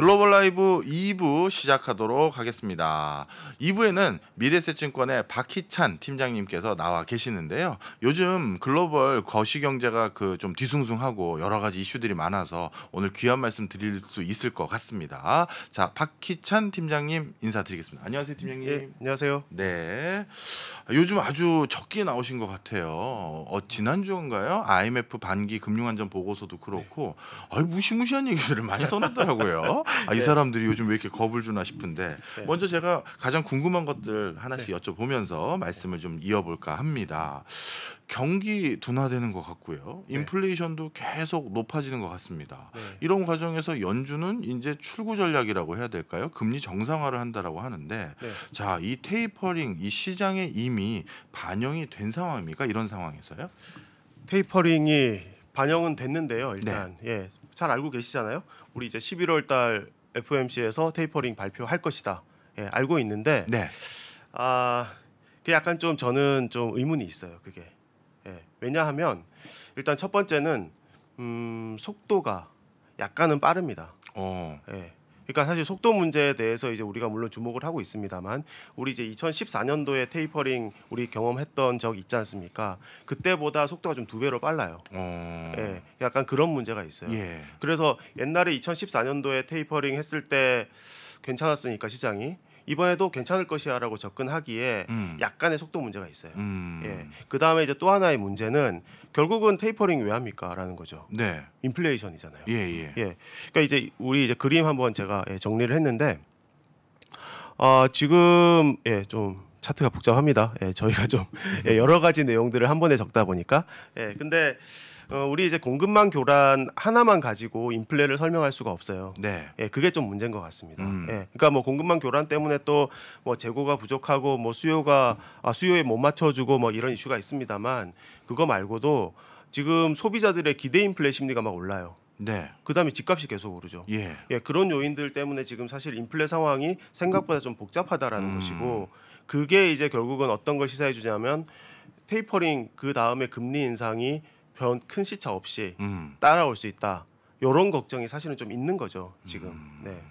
글로벌 라이브 2부 시작하도록 하겠습니다. 2부에는 미래세증권의 박희찬 팀장님께서 나와 계시는데요. 요즘 글로벌 거시경제가 그 좀 뒤숭숭하고 여러 가지 이슈들이 많아서 오늘 귀한 말씀 드릴 수 있을 것 같습니다. 자, 박희찬 팀장님 인사드리겠습니다. 안녕하세요, 팀장님. 예, 안녕하세요. 네. 요즘 아주 적게 나오신 것 같아요. 어, 지난주인가요? IMF 반기 금융안전 보고서도 그렇고 네. 아이 무시무시한 얘기들을 많이 써놨더라고요. 아, 이 네. 사람들이 요즘 왜 이렇게 겁을 주나 싶은데 네. 먼저 제가 가장 궁금한 것들 하나씩 네. 여쭤보면서 말씀을 좀 이어볼까 합니다. 경기 둔화되는 것 같고요. 인플레이션도 계속 높아지는 것 같습니다. 이런 과정에서 연준은 이제 출구 전략이라고 해야 될까요? 금리 정상화를 한다라고 하는데 자, 이 테이퍼링 이 시장에 이미 반영이 된 상황입니까? 이런 상황에서요? 테이퍼링이 반영은 됐는데요. 일단 네. 예. 잘 알고 계시잖아요. 우리 이제 11월 달 FOMC에서 테이퍼링 발표할 것이다. 예, 알고 있는데 네. 아, 그 약간 좀 저는 좀 의문이 있어요. 그게 예, 왜냐하면 일단 첫 번째는 음, 속도가 약간은 빠릅니다. 어. 예, 그러니까 사실 속도 문제에 대해서 이제 우리가 물론 주목을 하고 있습니다만 우리 이제 2014년도에 테이퍼링 우리 경험했던 적 있지 않습니까? 그때보다 속도가 좀 두 배로 빨라요. 어... 예, 약간 그런 문제가 있어요. 예. 그래서 옛날에 2014년도에 테이퍼링 했을 때 괜찮았으니까 시장이 이번에도 괜찮을 것이야라고 접근하기에 음. 약간의 속도 문제가 있어요. 음. 예. 그 다음에 이제 또 하나의 문제는 결국은 테이퍼링 왜 합니까라는 거죠. 네. 인플레이션이잖아요. 예, 예. 예. 그러니까 이제 우리 이제 그림 한번 제가 예, 정리를 했는데 어, 지금 예, 좀 차트가 복잡합니다. 예, 저희가 좀 예, 여러 가지 내용들을 한 번에 적다 보니까 예, 근데 어, 우리 이제 공급망 교란 하나만 가지고 인플레를 설명할 수가 없어요. 네. 예, 그게 좀 문제인 것 같습니다. 음. 예, 그러니까 뭐 공급망 교란 때문에 또 뭐 재고가 부족하고 뭐 수요가 아, 수요에 못 맞춰주고 뭐 이런 이슈가 있습니다만 그거 말고도 지금 소비자들의 기대 인플레 심리가 막 올라요. 네. 그다음에 집값이 계속 오르죠. 예. 예. 그런 요인들 때문에 지금 사실 인플레 상황이 생각보다 좀 복잡하다라는 음. 것이고 그게 이제 결국은 어떤 걸 시사해 주냐면 테이퍼링 그 다음에 금리 인상이 변, 큰 시차 없이 음. 따라올 수 있다. 이런 걱정이 사실은 좀 있는 거죠 지금. 음. 네.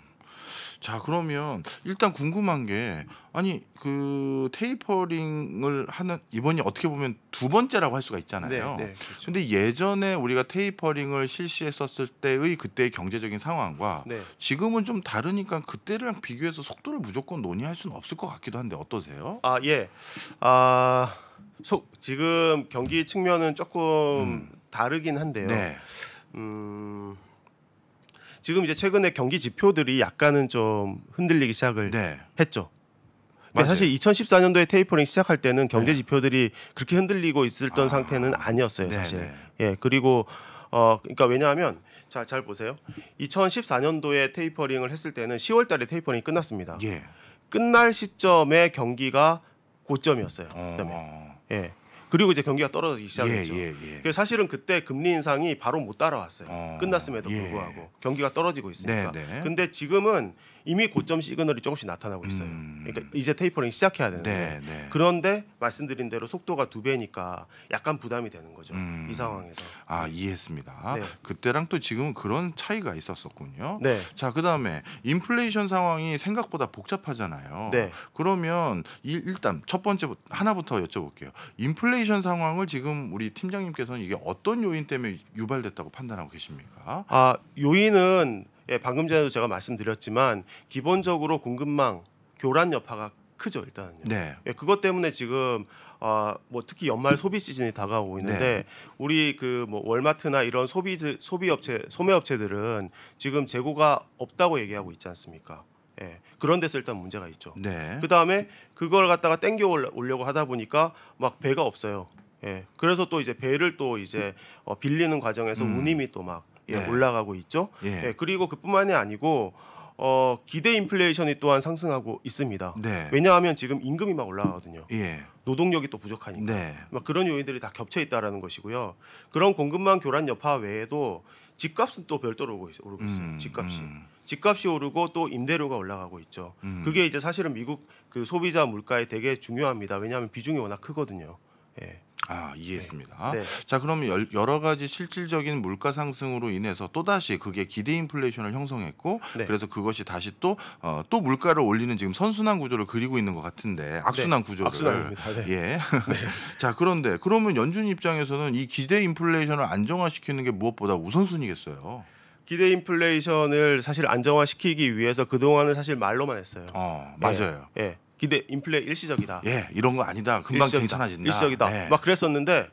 자 그러면 일단 궁금한 게 아니 그 테이퍼링을 하는 이번이 어떻게 보면 두 번째라고 할 수가 있잖아요. 네, 네, 그렇죠. 근데 예전에 우리가 테이퍼링을 실시했었을 때의 그때의 경제적인 상황과 네. 지금은 좀 다르니까 그때랑 비교해서 속도를 무조건 논의할 수는 없을 것 같기도 한데 어떠세요? 아 예. 아 소, 지금 경기 측면은 조금 음. 다르긴 한데요. 네. 음, 지금 이제 최근에 경기 지표들이 약간은 좀 흔들리기 시작을 네. 했죠. 근데 사실 2014년도에 테이퍼링 시작할 때는 경제 네. 지표들이 그렇게 흔들리고 있었던 아. 상태는 아니었어요, 네, 사실. 네네. 예, 그리고 어 그러니까 왜냐하면 자 잘 보세요. 2014년도에 테이퍼링을 했을 때는 10월달에 테이퍼링이 끝났습니다. 예. 끝날 시점에 경기가 고점이었어요. 어. 예. 그리고 이제 경기가 떨어지기 예, 시작했죠. 예, 예, 예. 사실은 그때 금리 인상이 바로 못 따라왔어요. 어, 끝났음에도 예. 불구하고 경기가 떨어지고 있으니까. 네, 네. 근데 지금은 이미 고점 시그널이 조금씩 나타나고 있어요. 음. 그러니까 이제 테이퍼링 시작해야 되는데 네, 네. 그런데 말씀드린 대로 속도가 두 배니까 약간 부담이 되는 거죠. 음. 이 상황에서. 아 이해했습니다. 네. 그때랑 또 지금은 그런 차이가 있었었군요. 네. 자 그다음에 인플레이션 상황이 생각보다 복잡하잖아요. 네. 그러면 일단 첫 번째 하나부터 여쭤볼게요. 인플레이션 상황을 지금 우리 팀장님께서는 이게 어떤 요인 때문에 유발됐다고 판단하고 계십니까? 아 요인은 예, 방금 전에도 제가 말씀드렸지만 기본적으로 공급망 교란 여파가 크죠 일단은요. 네. 예, 그것 때문에 지금 아, 뭐 특히 연말 소비 시즌이 다가오고 있는데 네. 우리 그뭐 월마트나 이런 소비 소비 업체 소매 업체들은 지금 재고가 없다고 얘기하고 있지 않습니까? 예. 그런 데서 일단 문제가 있죠. 네. 그다음에 그걸 갖다가 땡겨 올려고 하다 보니까 막 배가 없어요. 예. 그래서 또 이제 배를 또 이제 어, 빌리는 과정에서 음. 운임이 또막 예. 네. 올라가고 있죠. 예. 예. 그리고 그뿐만이 아니고 어, 기대 인플레이션이 또한 상승하고 있습니다. 네. 왜냐하면 지금 임금이 막 올라가거든요. 예. 노동력이 또 부족하니까 네. 막 그런 요인들이 다 겹쳐 있다라는 것이고요. 그런 공급망 교란 여파 외에도 집값은 또 별도로 오르고, 있, 오르고 있어요. 음, 집값이. 음. 집값이 오르고 또 임대료가 올라가고 있죠. 음. 그게 이제 사실은 미국 그 소비자 물가에 되게 중요합니다. 왜냐하면 비중이 워낙 크거든요. 예. 아 이해했습니다. 네. 네. 자 그러면 여러 가지 실질적인 물가 상승으로 인해서 또 다시 그게 기대 인플레이션을 형성했고 네. 그래서 그것이 다시 또또 어, 또 물가를 올리는 지금 선순환 구조를 그리고 있는 것 같은데 네. 악순환 네. 구조를. 악순환입니다. 네. 예. 네. 자 그런데 그러면 연준 입장에서는 이 기대 인플레이션을 안정화시키는 게 무엇보다 우선순위겠어요. 기대 인플레이션을 사실 안정화시키기 위해서 그동안은 사실 말로만 했어요. 어, 예. 맞아요. 예. 예. 기대 인플레 일시적이다. 예, 이런 거 아니다. 금방 일시적이다. 괜찮아진다. 일시적이다. 예. 막 그랬었는데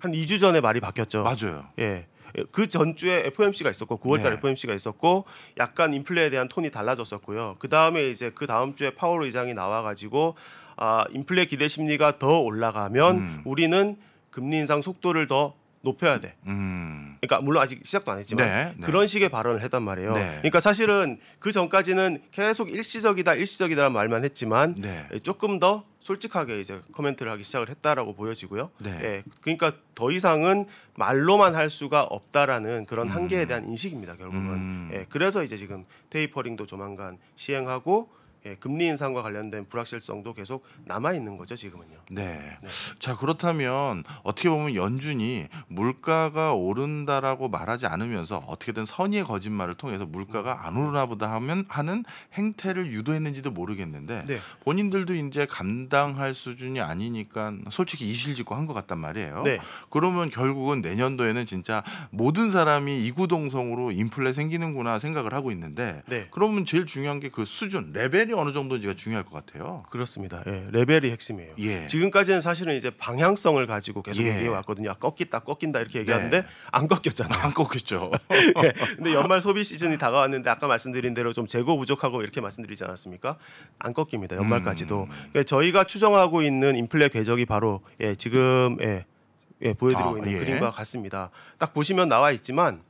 한 2주 전에 말이 바뀌었죠. 맞아요. 예. 그 전주에 FOMC가 있었고 9월달 네. 예. FOMC가 있었고 약간 인플레에 대한 톤이 달라졌었고요. 그 다음에 이제 그 다음 주에 파월 의장이 나와가지고 아 인플레 기대 심리가 더 올라가면 음. 우리는 금리 인상 속도를 더 높여야 돼. 음. 그러니까 물론 아직 시작도 안 했지만 네, 네. 그런 식의 발언을 했단 말이에요. 네. 그러니까 사실은 그 전까지는 계속 일시적이다, 일시적이다라는 말만 했지만 네. 조금 더 솔직하게 이제 코멘트를 하기 시작을 했다라고 보여지고요. 네. 예, 그러니까 더 이상은 말로만 할 수가 없다라는 그런 한계에 음. 대한 인식입니다. 결국은. 음. 예, 그래서 이제 지금 테이퍼링도 조만간 시행하고 예, 금리 인상과 관련된 불확실성도 계속 남아 있는 거죠 지금은요. 네. 네. 자 그렇다면 어떻게 보면 연준이 물가가 오른다라고 말하지 않으면서 어떻게든 선의의 거짓말을 통해서 물가가 안 오르나보다 하면 하는 행태를 유도했는지도 모르겠는데 네. 본인들도 이제 감당할 수준이 아니니까 솔직히 이실직고 한 것 같단 말이에요. 네. 그러면 결국은 내년도에는 진짜 모든 사람이 이구동성으로 인플레 생기는구나 생각을 하고 있는데 네. 그러면 제일 중요한 게 그 수준 레벨이 어느 정도인지가 중요할 것 같아요. 그렇습니다. 예, 레벨이 핵심이에요. 예. 지금까지는 사실은 이제 방향성을 가지고 계속 예. 얘기해 왔거든요. 아, 꺾인다 꺾인다 이렇게 얘기하는데 네. 안 꺾였잖아요. 안 꺾였죠. 예. 근데 연말 소비 시즌이 다가왔는데 아까 말씀드린 대로 좀 재고 부족하고 이렇게 말씀드리지 않았습니까? 안 꺾입니다. 연말까지도. 음. 그러니까 저희가 추정하고 있는 인플레 궤적이 바로 예, 지금 예, 예, 보여드리고 아, 있는 예. 그림과 같습니다. 딱 보시면 나와 있지만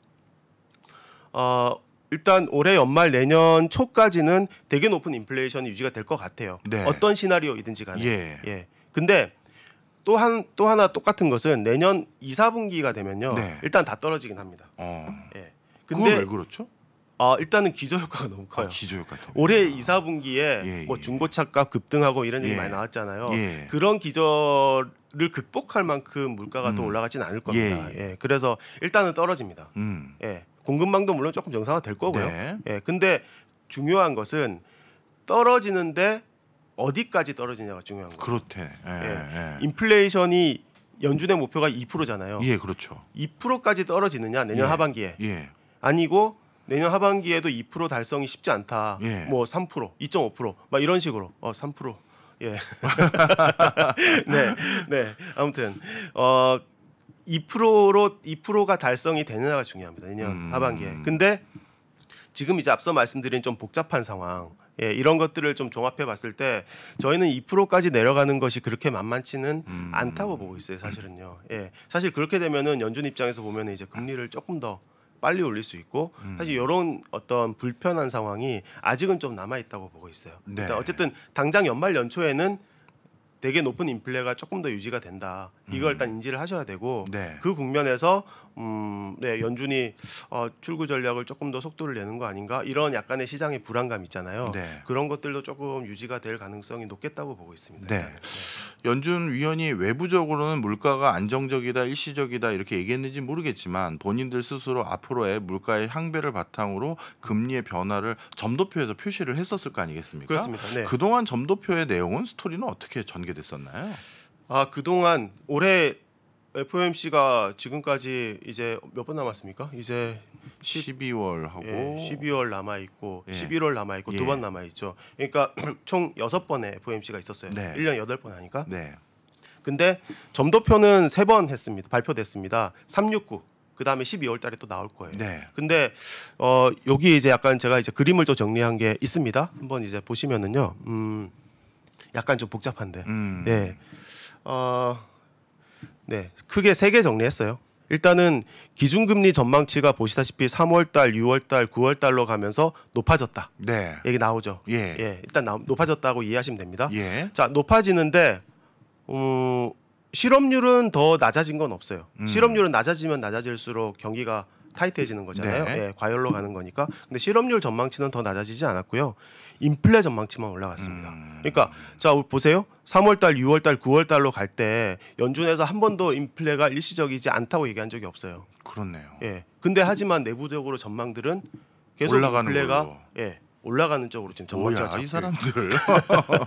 어, 일단 올해 연말 내년 초까지는 되게 높은 인플레이션이 유지가 될 것 같아요. 네. 어떤 시나리오이든지 간에. 예. 예. 근데 또 한 또 하나 똑같은 것은 내년 2, 4분기가 되면요. 네. 일단 다 떨어지긴 합니다. 어. 예. 근데 그건 왜 그렇죠? 아, 일단은 기저 효과가 너무 커요. 아, 기저 효과 올해 2, 아. 4분기에 예, 뭐 예. 중고차값 급등하고 이런 얘기 예. 많이 나왔잖아요. 예. 그런 기저를 극복할 만큼 물가가 음. 더 올라가진 않을 겁니다. 예, 그래서 일단은 떨어집니다. 음. 예. 공급망도 물론 조금 정상화 될 거고요. 네. 예, 근데 중요한 것은 떨어지는데 어디까지 떨어지냐가 중요한 거예요. 그렇대. 예, 예, 예. 인플레이션이 연준의 목표가 2%잖아요. 예, 그렇죠. 2%까지 떨어지느냐 내년 예, 하반기에 예. 아니고 내년 하반기에도 2% 달성이 쉽지 않다. 예. 뭐 3%, 2.5%막 이런 식으로 어 3%. 예. 네, 네. 아무튼 어 2%로 2%가 달성이 되느냐가 중요합니다. 내년 음. 하반기에. 근데 지금 이제 앞서 말씀드린 좀 복잡한 상황. 예, 이런 것들을 좀 종합해 봤을 때 저희는 2%까지 내려가는 것이 그렇게 만만치는 음. 않다고 보고 있어요, 사실은요. 예. 사실 그렇게 되면은 연준 입장에서 보면 이제 금리를 조금 더 빨리 올릴 수 있고 음. 사실 이런 어떤 불편한 상황이 아직은 좀 남아 있다고 보고 있어요. 네. 일단 어쨌든 당장 연말 연초에는 되게 높은 인플레가 조금 더 유지가 된다. 이걸 음. 일단 인지를 하셔야 되고 네. 그 국면에서 음, 네, 연준이 어, 출구 전략을 조금 더 속도를 내는 거 아닌가 이런 약간의 시장의 불안감 있잖아요. 네. 그런 것들도 조금 유지가 될 가능성이 높겠다고 보고 있습니다. 네. 연준 위원이 외부적으로는 물가가 안정적이다, 일시적이다 이렇게 얘기했는지 모르겠지만 본인들 스스로 앞으로의 물가의 향배를 바탕으로 금리의 변화를 점도표에서 표시를 했었을 거 아니겠습니까? 그렇습니다. 네. 그동안 점도표의 내용은 스토리는 어떻게 전개? 됐 됐었나요? 아 그동안 올해 FOMC가 지금까지 이제 몇 번 남았습니까? 이제 12월 하고 예, 12월 남아 있고 예. 11월 남아 있고 예. 두번 남아 있죠. 그러니까 총 여섯 번의 FOMC가 있었어요. 네. 1년 여덟 번 하니까. 네. 근데 점도표는 세 번 했습니다. 발표됐습니다. 369. 그다음에 12월 달에 또 나올 거예요. 네. 근데 어 여기 이제 약간 제가 이제 그림을 또 정리한 게 있습니다. 한번 이제 보시면은요. 음 약간 좀 복잡한데. 음. 네. 어, 네. 크게 세 개 정리했어요. 일단은 기준금리 전망치가 보시다시피 3월달, 6월달, 9월달로 가면서 높아졌다. 네. 얘기 나오죠. 예. 예 일단 나, 높아졌다고 이해하시면 됩니다. 예. 자, 높아지는데 어, 실업률은 더 낮아진 건 없어요. 음. 실업률은 낮아지면 낮아질수록 경기가 타이트해지는 거잖아요. 네. 예, 과열로 가는 거니까. 근데 실업률 전망치는 더 낮아지지 않았고요. 인플레 전망치만 올라갔습니다. 음. 그러니까 자 보세요. 3월달, 6월달, 9월달로 갈 때 연준에서 한 번도 인플레가 일시적이지 않다고 얘기한 적이 없어요. 그렇네요. 예. 근데 하지만 내부적으로 전망들은 계속 올라가는 인플레가 걸로. 예. 올라가는 쪽으로 지금 전망치가 잡이 사람들.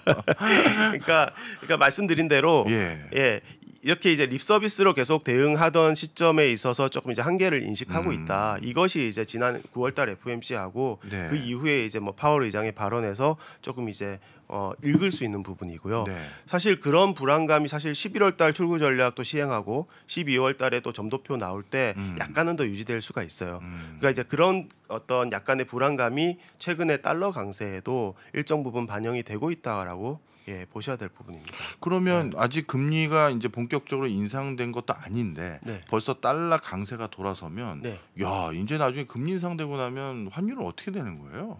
그러니까 그러니까 말씀드린 대로 예. 예. 이렇게 이제 립 서비스로 계속 대응하던 시점에 있어서 조금 이제 한계를 인식하고 음. 있다. 이것이 이제 지난 9월달 FOMC하고 네. 그 이후에 이제 뭐 파월 의장의 발언에서 조금 이제 어, 읽을 수 있는 부분이고요. 네. 사실 그런 불안감이 사실 11월 달 출구 전략도 시행하고 12월 달에 또 점도표 나올 때 음. 약간은 더 유지될 수가 있어요. 음. 그러니까 이제 그런 어떤 약간의 불안감이 최근에 달러 강세에도 일정 부분 반영이 되고 있다라고 예, 보셔야 될 부분입니다. 그러면 네. 아직 금리가 이제 본격적으로 인상된 것도 아닌데 네. 벌써 달러 강세가 돌아서면 네. 야 이제 나중에 금리 인상되고 나면 환율은 어떻게 되는 거예요?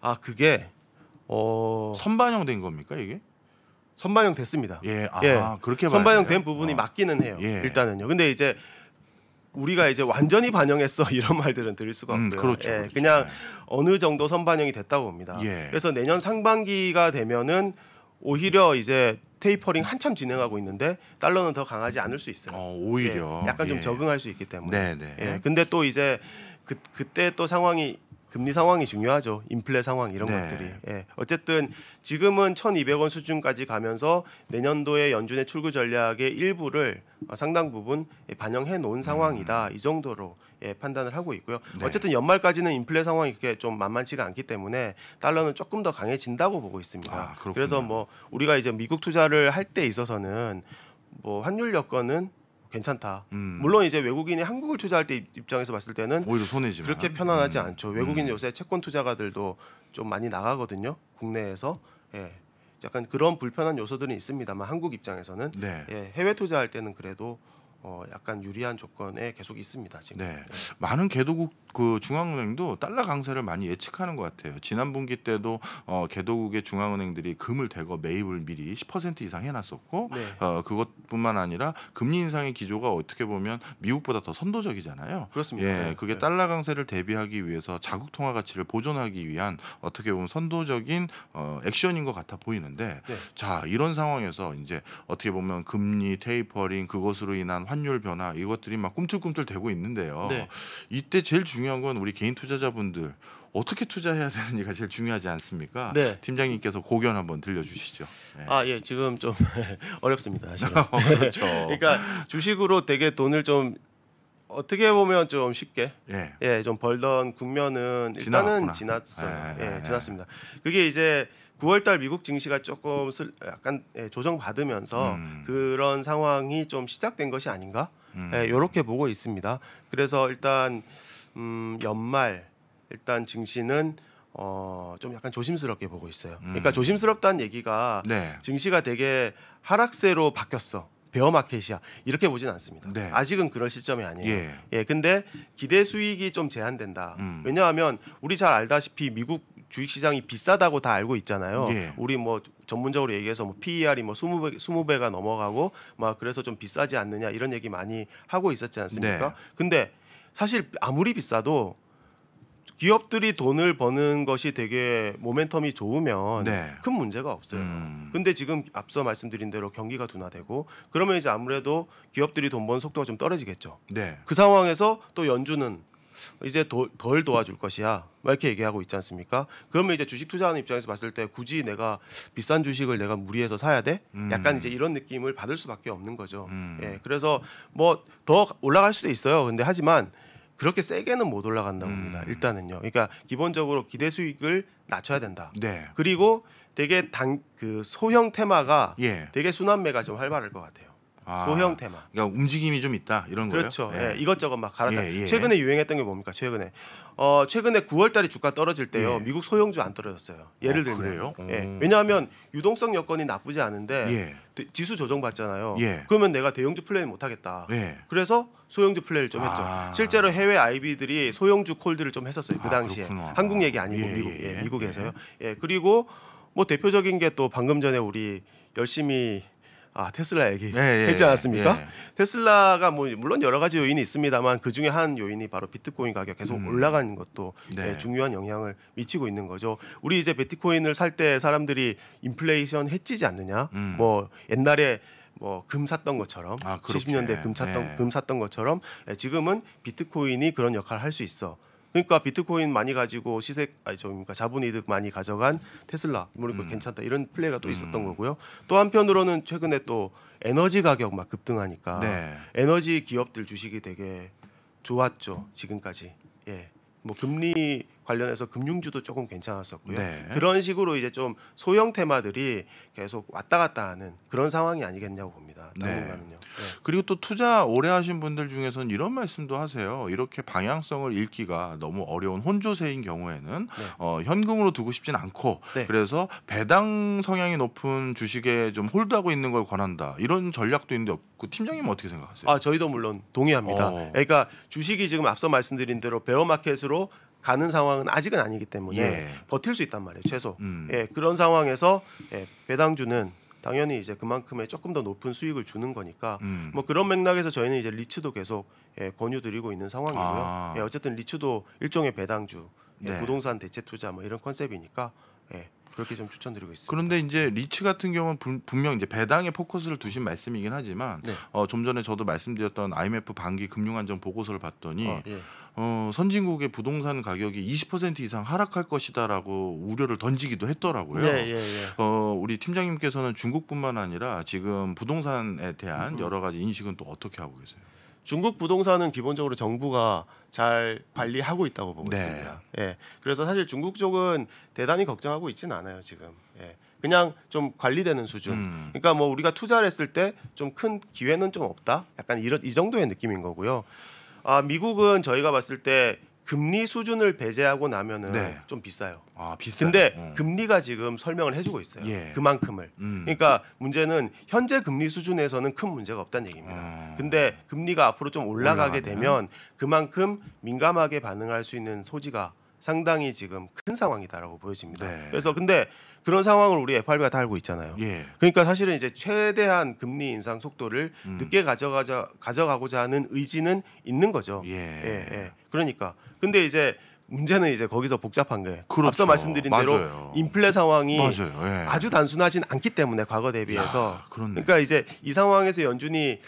아 그게 어... 선반영된 겁니까 이게? 선반영 됐습니다. 예, 아, 예. 그렇게 선반영된 부분이 어. 맞기는 해요. 예. 일단은요. 근데 이제 우리가 이제 완전히 반영했어 이런 말들은 드릴 수가 음, 없고요. 음, 그렇죠, 예, 그렇죠. 그냥 네. 어느 정도 선반영이 됐다고 봅니다. 예. 그래서 내년 상반기가 되면은 오히려 이제 테이퍼링 한참 진행하고 있는데 달러는 더 강하지 않을 수 있어요. 어, 오히려 예, 약간 좀 예. 적응할 수 있기 때문에. 네, 네. 예, 근데 또 이제 그 그때 또 상황이 금리 상황이 중요하죠. 인플레 상황 이런 네. 것들이. 예. 어쨌든 지금은 1,200원 수준까지 가면서 내년도에 연준의 출구 전략의 일부를 어, 상당 부분 예, 반영해 놓은 상황이다. 음. 이 정도로 예, 판단을 하고 있고요. 네. 어쨌든 연말까지는 인플레 상황이 그렇게 좀 만만치가 않기 때문에 달러는 조금 더 강해진다고 보고 있습니다. 아, 그래서 뭐 우리가 이제 미국 투자를 할 때 있어서는 뭐 환율 여건은 괜찮다. 음. 물론 이제 외국인이 한국을 투자할 때 입장에서 봤을 때는 오히려 손해지 그렇게 편안하지 음. 않죠. 외국인 음. 요새 채권 투자가들도 좀 많이 나가거든요. 국내에서 예. 약간 그런 불편한 요소들은 있습니다만 한국 입장에서는 네. 예, 해외 투자할 때는 그래도 어 약간 유리한 조건에 계속 있습니다 지금. 네. 네. 많은 개도국 그 중앙은행도 달러 강세를 많이 예측하는 것 같아요. 지난 분기 때도 어 개도국의 중앙은행들이 금을 대거 매입을 미리 10% 이상 해놨었고 네. 어 그것 뿐만 아니라 금리 인상의 기조가 어떻게 보면 미국보다 더 선도적이잖아요. 그렇습니다. 예, 네. 그게 네. 달러 강세를 대비하기 위해서 자국 통화 가치를 보존하기 위한 어떻게 보면 선도적인 어, 액션인 것 같아 보이는데 네. 자 이런 상황에서 이제 어떻게 보면 금리 테이퍼링 그것으로 인한 환율 변화 이것들이 막 꿈틀꿈틀 되고 있는데요. 네. 이때 제일 중요한 건 우리 개인 투자자분들 어떻게 투자해야 되는지가 제일 중요하지 않습니까? 네. 팀장님께서 고견 한번 들려주시죠. 네. 아 예, 지금 좀 어렵습니다. 사실 어, 그렇죠. 그러니까 주식으로 되게 돈을 좀 어떻게 보면 좀 쉽게 예, 예좀 벌던 국면은 일단은 지났어요. 예, 예, 예, 예, 지났습니다. 그게 이제 9월달 미국 증시가 조금 슬, 약간 예, 조정받으면서 음. 그런 상황이 좀 시작된 것이 아닌가 음. 예, 이렇게 보고 있습니다. 그래서 일단 음, 연말 일단 증시는 어, 좀 약간 조심스럽게 보고 있어요. 음. 그러니까 조심스럽다는 얘기가 네. 증시가 되게 하락세로 바뀌었어. 베어 마켓이야 이렇게 보진 않습니다. 네. 아직은 그럴 시점이 아니에요. 예. 예, 근데 기대 수익이 좀 제한된다. 음. 왜냐하면 우리 잘 알다시피 미국 주식 시장이 비싸다고 다 알고 있잖아요. 예. 우리 뭐 전문적으로 얘기해서 뭐 PER이 뭐 20배, 20배가 넘어가고 막 그래서 좀 비싸지 않느냐 이런 얘기 많이 하고 있었지 않습니까? 네. 근데 사실 아무리 비싸도 기업들이 돈을 버는 것이 되게 모멘텀이 좋으면 네. 큰 문제가 없어요. 음. 근데 지금 앞서 말씀드린 대로 경기가 둔화되고 그러면 이제 아무래도 기업들이 돈 버는 속도가 좀 떨어지겠죠. 네. 그 상황에서 또 연준은 이제 도, 덜 도와줄 것이야 이렇게 얘기하고 있지 않습니까? 그러면 이제 주식 투자하는 입장에서 봤을 때 굳이 내가 비싼 주식을 내가 무리해서 사야 돼? 음. 약간 이제 이런 느낌을 받을 수밖에 없는 거죠. 음. 예, 그래서 뭐 더 올라갈 수도 있어요. 근데 하지만 그렇게 세게는 못 올라간다고 봅니다. 음. 일단은요. 그러니까 기본적으로 기대 수익을 낮춰야 된다. 네. 그리고 되게 당그 소형 테마가 예. 되게 순환매가 좀 활발할 것 같아요. 아, 소형 테마. 그러니까 움직임이 좀 있다 이런 거예요. 그렇죠. 예. 예. 이것저것 막 갈아다. 예, 예, 최근에 유행했던 게 뭡니까? 최근에 어 최근에 9월달에 주가 떨어질 때요. 예. 미국 소형주 안 떨어졌어요. 예를 어, 들면. 그래요? 예. 어. 왜냐하면 유동성 여건이 나쁘지 않은데 예. 지수 조정 받잖아요. 그러면 내가 대형주 플레이 못 하겠다. 그래서 소형주 플레이를 좀 아. 했죠. 실제로 해외 아이비들이 소형주 콜드를 좀 했었어요. 그 당시에 아, 한국 얘기 아니고 미국 예, 미국에서요. 예. 그리고 뭐 대표적인 게 또 방금 전에 우리 열심히 아 테슬라 얘기 예, 예 했지 예. 않았습니까? 예. 테슬라가 뭐 물론 여러 가지 요인이 있습니다만 그 중에 한 요인이 바로 비트코인 가격 계속 음. 올라간 것도 네. 예, 중요한 영향을 미치고 있는 거죠. 우리 이제 비트코인을 살 때 사람들이 인플레이션 해치지 않느냐? 음. 뭐 옛날에 뭐 금 샀던 것처럼 아, 70년대 금 샀던 네. 금 샀던 것처럼 지금은 비트코인이 그런 역할을 할 수 있어. 그러니까 비트코인 많이 가지고 시색 아니 저 그러니까 자본이득 많이 가져간 테슬라 모르고 음. 괜찮다 이런 플레이가 또 있었던 음. 거고요. 또 한편으로는 최근에 또 에너지 가격 막 급등하니까 네. 에너지 기업들 주식이 되게 좋았죠 지금까지. 예. 뭐 금리 관련해서 금융주도 조금 괜찮았었고요. 네. 그런 식으로 이제 좀 소형 테마들이 계속 왔다 갔다 하는 그런 상황이 아니겠냐고 봅니다. 네. 당분간은요. 네. 네. 그리고 또 투자 오래 하신 분들 중에서는 이런 말씀도 하세요. 이렇게 방향성을 읽기가 너무 어려운 혼조세인 경우에는 네. 어, 현금으로 두고 싶진 않고 네. 그래서 배당 성향이 높은 주식에 좀 홀드하고 있는 걸 권한다. 이런 전략도 있는데 없고 그 팀장님 은 어떻게 생각하세요? 아 저희도 물론 동의합니다. 어. 그러니까 주식이 지금 앞서 말씀드린 대로 베어마켓으로 가는 상황은 아직은 아니기 때문에 예. 버틸 수 있단 말이에요 최소 음. 예, 그런 상황에서 예, 배당주는 당연히 이제 그만큼의 조금 더 높은 수익을 주는 거니까 음. 뭐 그런 맥락에서 저희는 이제 리츠도 계속 예, 권유드리고 있는 상황이고요 아. 예, 어쨌든 리츠도 일종의 배당주 예, 네. 부동산 대체 투자 뭐 이런 컨셉이니까 예, 그렇게 좀 추천드리고 있습니다. 그런데 이제 리츠 같은 경우는 분, 분명 이제 배당에 포커스를 두신 말씀이긴 하지만 네. 어, 좀 전에 저도 말씀드렸던 IMF 반기 금융안정 보고서를 봤더니 어, 예. 어, 선진국의 부동산 가격이 20% 이상 하락할 것이다라고 우려를 던지기도 했더라고요. 예, 예, 예, 어, 우리 팀장님께서는 중국뿐만 아니라 지금 부동산에 대한 음, 음. 여러 가지 인식은 또 어떻게 하고 계세요? 중국 부동산은 기본적으로 정부가 잘 관리하고 있다고 보고 네. 있습니다. 예. 그래서 사실 중국 쪽은 대단히 걱정하고 있지는 않아요 지금. 예. 그냥 좀 관리되는 수준. 음. 그러니까 뭐 우리가 투자를 했을 때 좀 큰 기회는 좀 없다. 약간 이런 이 정도의 느낌인 거고요. 아 미국은 저희가 봤을 때 금리 수준을 배제하고 나면은 네. 좀 비싸요. 아, 비싸 근데 음. 금리가 지금 설명을 해주고 있어요. 예. 그만큼을. 음. 그러니까 문제는 현재 금리 수준에서는 큰 문제가 없다는 얘기입니다. 음. 근데 금리가 앞으로 좀 올라가게 올라가면? 되면 그만큼 민감하게 반응할 수 있는 소지가 상당히 지금 큰 상황이다라고 보여집니다. 네. 그래서 근데 그런 상황을 우리 FRB가 다 알고 있잖아요. 예. 그러니까 사실은 이제 최대한 금리 인상 속도를 음. 늦게 가져가자 가져가고자 하는 의지는 있는 거죠. 예. 예, 예. 그러니까 근데 이제 문제는 이제 거기서 복잡한 게 그렇죠. 앞서 말씀드린 맞아요. 대로 인플레 상황이 예. 아주 단순하진 않기 때문에 과거 대비해서 야, 그러니까 이제 이 상황에서 연준이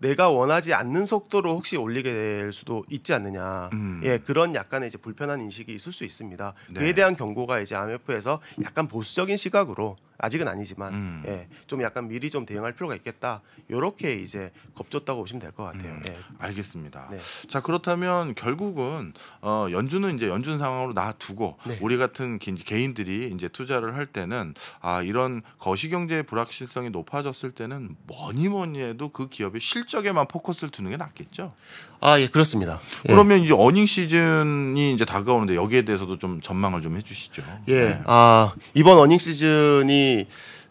내가 원하지 않는 속도로 혹시 올리게 될 수도 있지 않느냐. 음. 예, 그런 약간의 이제 불편한 인식이 있을 수 있습니다. 그에 네. 대한 경고가 이제 IMF에서 약간 보수적인 시각으로 아직은 아니지만 음. 예, 좀 약간 미리 좀 대응할 필요가 있겠다. 이렇게 이제 겁줬다고 보시면 될 것 같아요. 음. 예. 알겠습니다. 네. 자 그렇다면 결국은 어, 연준은 이제 연준 상황으로 놔두고 네. 우리 같은 개인들이 이제 투자를 할 때는 아 이런 거시경제의 불확실성이 높아졌을 때는 뭐니 뭐니 해도 그 기업의 실적에만 포커스를 두는 게 낫겠죠. 아 예 그렇습니다. 예. 그러면 이제 어닝 시즌이 이제 다가오는데 여기에 대해서도 좀 전망을 좀 해주시죠. 예, 네. 아 이번 어닝 시즌이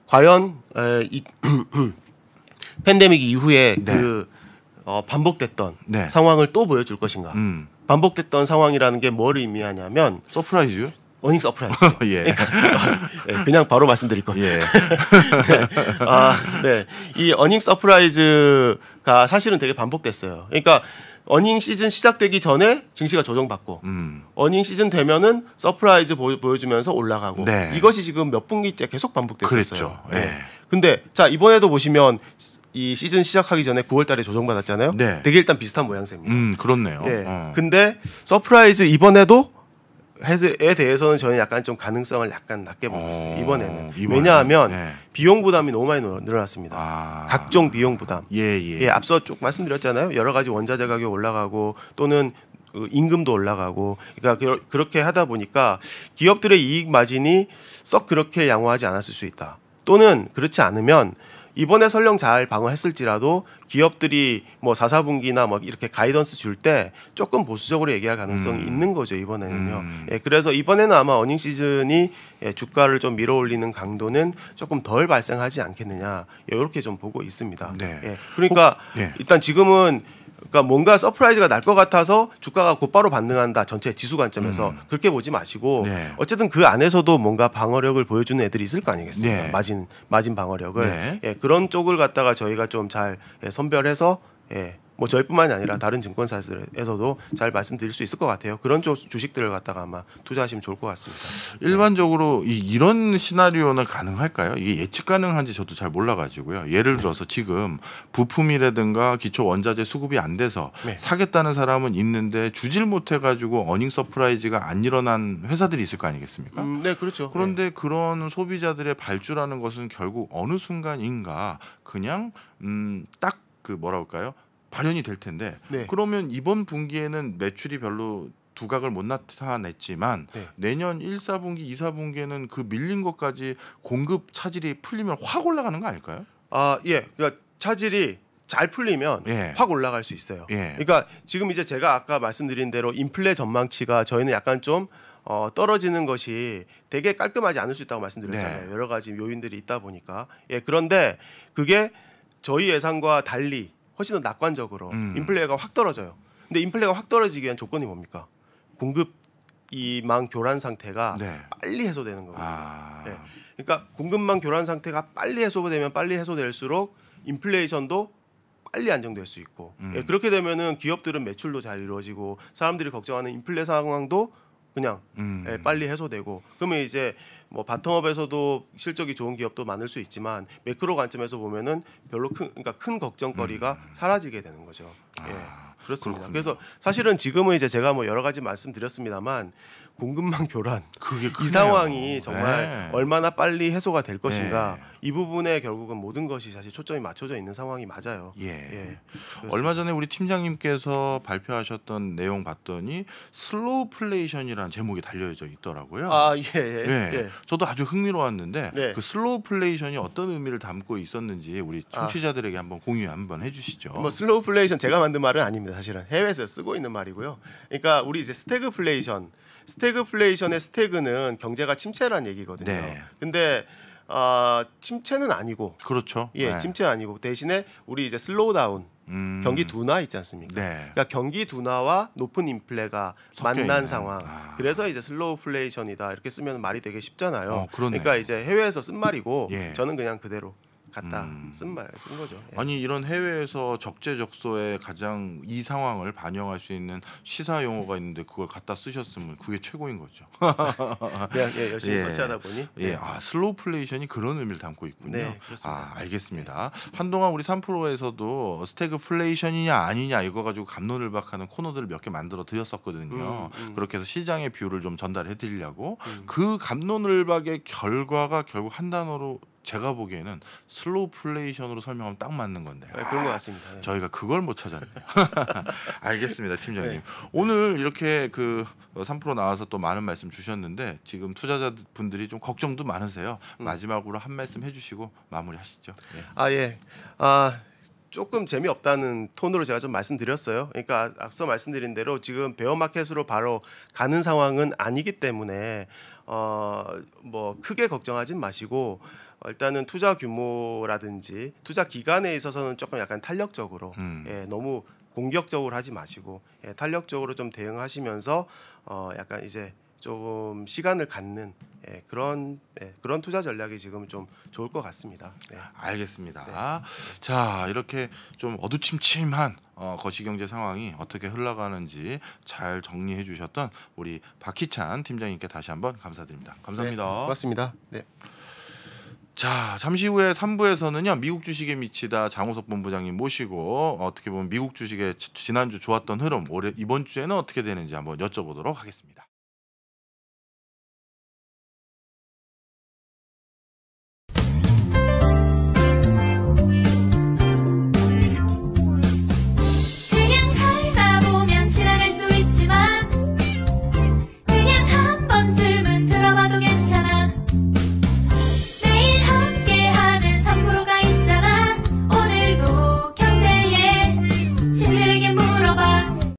과연 에, 이, 팬데믹 이후에 네. 그 어, 반복됐던 네. 상황을 또 보여줄 것인가. 음. 반복됐던 상황이라는 게 뭘 의미하냐면 서프라이즈요? 어닝 서프라이즈. 예. 그러니까, 예. 그냥 바로 말씀드릴 거예요. 예. 네. 아, 네. 이 어닝 서프라이즈가 사실은 되게 반복됐어요. 그러니까 어닝 시즌 시작되기 전에 증시가 조정받고 음. 어닝 시즌 되면은 서프라이즈 보, 여주면서 올라가고 네. 이것이 지금 몇 분기째 계속 반복됐었어요. 그 네. 네. 근데 자 이번에도 보시면 이 시즌 시작하기 전에 9월달에 조정받았잖아요. 네. 되게 일단 비슷한 모양새입니다. 음 그렇네요. 예. 어. 근데 서프라이즈 이번에도 해에 대해서는 저는 약간 좀 가능성을 약간 낮게 보고 어, 있어요. 이번에는. 이번에는. 왜냐하면 네. 비용 부담이 너무 많이 늘어났습니다. 아. 각종 비용 부담. 예, 예. 예, 앞서 쭉 말씀드렸잖아요. 여러 가지 원자재 가격이 올라가고 또는 그 임금도 올라가고 그러니까 그렇게 하다 보니까 기업들의 이익 마진이 썩 그렇게 양호하지 않았을 수 있다. 또는 그렇지 않으면 이번에 설령 잘 방어했을지라도 기업들이 뭐사사분기나뭐 이렇게 가이던스 줄 때 조금 보수적으로 얘기할 가능성이 음. 있는 거죠, 이번에는요. 음. 예, 그래서 이번에는 아마 어닝 시즌이 예, 주가를 좀 밀어 올리는 강도는 조금 덜 발생하지 않겠느냐. 이렇게 좀 보고 있습니다. 네. 예, 그러니까 혹, 네. 일단 지금은 그러니까 뭔가 서프라이즈가 날 것 같아서 주가가 곧바로 반등한다. 전체 지수 관점에서 음. 그렇게 보지 마시고 네. 어쨌든 그 안에서도 뭔가 방어력을 보여주는 애들이 있을 거 아니겠습니까? 네. 마진 마진 방어력을 네. 예, 그런 쪽을 갖다가 저희가 좀잘 예, 선별해서 예, 뭐 저희뿐만이 아니라 다른 증권사에서도 들잘 말씀드릴 수 있을 것 같아요. 그런 조, 주식들을 갖다가 아마 투자하시면 좋을 것 같습니다. 네. 일반적으로 네. 이, 런 시나리오는 가능할까요? 이게 예측 가능한지 저도 잘 몰라가지고요. 예를 들어서 지금 부품이라든가 기초 원자재 수급이 안 돼서 네. 사겠다는 사람은 있는데 주질 못해가지고 어닝 서프라이즈가 안 일어난 회사들이 있을 거 아니겠습니까? 음, 네, 그렇죠. 그런데 네. 그런 소비자들의 발주라는 것은 결국 어느 순간인가 그냥 음, 딱 그 뭐라 할까요? 발현이될 텐데 네. 그러면 이번 분기에는 매출이 별로 두각을 못 나타냈지만 네. 내년 1, 4분기, 2, 4분기에는 그 밀린 것까지 공급 차질이 풀리면 확 올라가는 거 아닐까요? 아, 예. 그러니까 차질이 잘 풀리면 예. 확 올라갈 수 있어요. 예. 그러니까 지금 이제 제가 아까 말씀드린 대로 인플레 전망치가 저희는 약간 좀 어, 떨어지는 것이 되게 깔끔하지 않을 수 있다고 말씀드렸잖아요. 네. 여러 가지 요인들이 있다 보니까. 예, 그런데 그게 저희 예상과 달리 훨씬 더 낙관적으로 음. 인플레가 확 떨어져요. 근데 인플레가 확 떨어지기 위한 조건이 뭡니까? 공급 이망 교란 상태가 네. 빨리 해소되는 거거든요. 아... 네. 그러니까 공급망 교란 상태가 빨리 해소되면 빨리 해소될수록 인플레이션도 빨리 안정될 수 있고 음. 예, 그렇게 되면은 기업들은 매출도 잘 이루어지고 사람들이 걱정하는 인플레 상황도 그냥 음. 예, 빨리 해소되고 그러면 이제 뭐 바텀업에서도 실적이 좋은 기업도 많을 수 있지만 매크로 관점에서 보면은 별로 큰 그러니까 큰 걱정거리가 음. 사라지게 되는 거죠. 예, 아, 예. 그렇습니다. 그렇군요. 그래서 사실은 지금은 이제 제가 뭐 여러 가지 말씀드렸습니다만 공급망 교란 이 상황이 정말 네. 얼마나 빨리 해소가 될 것인가 네. 이 부분에 결국은 모든 것이 사실 초점이 맞춰져 있는 상황이 맞아요. 예. 예. 얼마 전에 우리 팀장님께서 발표하셨던 내용 봤더니 슬로우 플레이션이라는 제목이 달려져 있더라고요. 아 예. 예. 예. 예. 저도 아주 흥미로웠는데 네. 그 슬로우 플레이션이 어떤 의미를 담고 있었는지 우리 아. 청취자들에게 아. 한번 공유 한번 해주시죠. 뭐 슬로우 플레이션 제가 만든 말은 아닙니다. 사실은 해외에서 쓰고 있는 말이고요. 그러니까 우리 이제 스태그플레이션 스태그플레이션의 스태그는 경제가 침체란 얘기거든요. 네. 근데 아 침체는 아니고 그렇죠. 예, 네. 침체 아니고 대신에 우리 이제 슬로우다운 음. 경기 둔화 있지 않습니까? 네. 그러니까 경기 둔화와 높은 인플레가 만난 있는. 상황. 아. 그래서 이제 슬로우플레이션이다 이렇게 쓰면 말이 되게 쉽잖아요. 어, 그러니까 이제 해외에서 쓴 말이고 예. 저는 그냥 그대로 같다 음. 쓴말 쓴 거죠. 예. 아니 이런 해외에서 적재적소에 가장 이 상황을 반영할 수 있는 시사 용어가 있는데 그걸 갖다 쓰셨으면 그게 최고인 거죠. 예, 예, 열심히 예. 서치하다 보니 예, 예. 아 슬로우플레이션이 그런 의미를 담고 있군요. 네, 아 알겠습니다. 한동안 우리 3프로에서도 스태그플레이션이냐 아니냐 이거 가지고 감론을박하는 코너들을 몇 개 만들어 드렸었거든요. 음, 음. 그렇게 해서 시장의 뷰를 좀 전달해 드리려고 음. 그 감론을박의 결과가 결국 한 단어로 제가 보기에는 슬로우 플레이션으로 설명하면 딱 맞는 건데. 네, 그런 것 같습니다. 네. 저희가 그걸 못 찾았네요. 알겠습니다, 팀장님. 네. 오늘 이렇게 그3% 나와서 또 많은 말씀 주셨는데 지금 투자자 분들이 좀 걱정도 많으세요. 음. 마지막으로 한 말씀 해주시고 마무리하시죠. 예. 아 예. 아 조금 재미없다는 톤으로 제가 좀 말씀드렸어요. 그러니까 앞서 말씀드린 대로 지금 베어마켓으로 바로 가는 상황은 아니기 때문에 어뭐 크게 걱정하진 마시고 일단은 투자 규모라든지 투자 기간에 있어서는 조금 약간 탄력적으로 음. 예, 너무 공격적으로 하지 마시고 예, 탄력적으로 좀 대응하시면서 어, 약간 이제 조금 시간을 갖는 예, 그런 예, 그런 투자 전략이 지금 좀 좋을 것 같습니다. 네. 알겠습니다. 네. 자 이렇게 좀 어두침침한 어, 거시경제 상황이 어떻게 흘러가는지 잘 정리해 주셨던 우리 박희찬 팀장님께 다시 한번 감사드립니다. 감사합니다. 네, 고맙습니다. 네. 자, 잠시 후에 3부에서는요. 미국 주식에 미치다 장호석 본부장님 모시고 어떻게 보면 미국 주식에 지난주 좋았던 흐름 올해 이번 주에는 어떻게 되는지 한번 여쭤보도록 하겠습니다.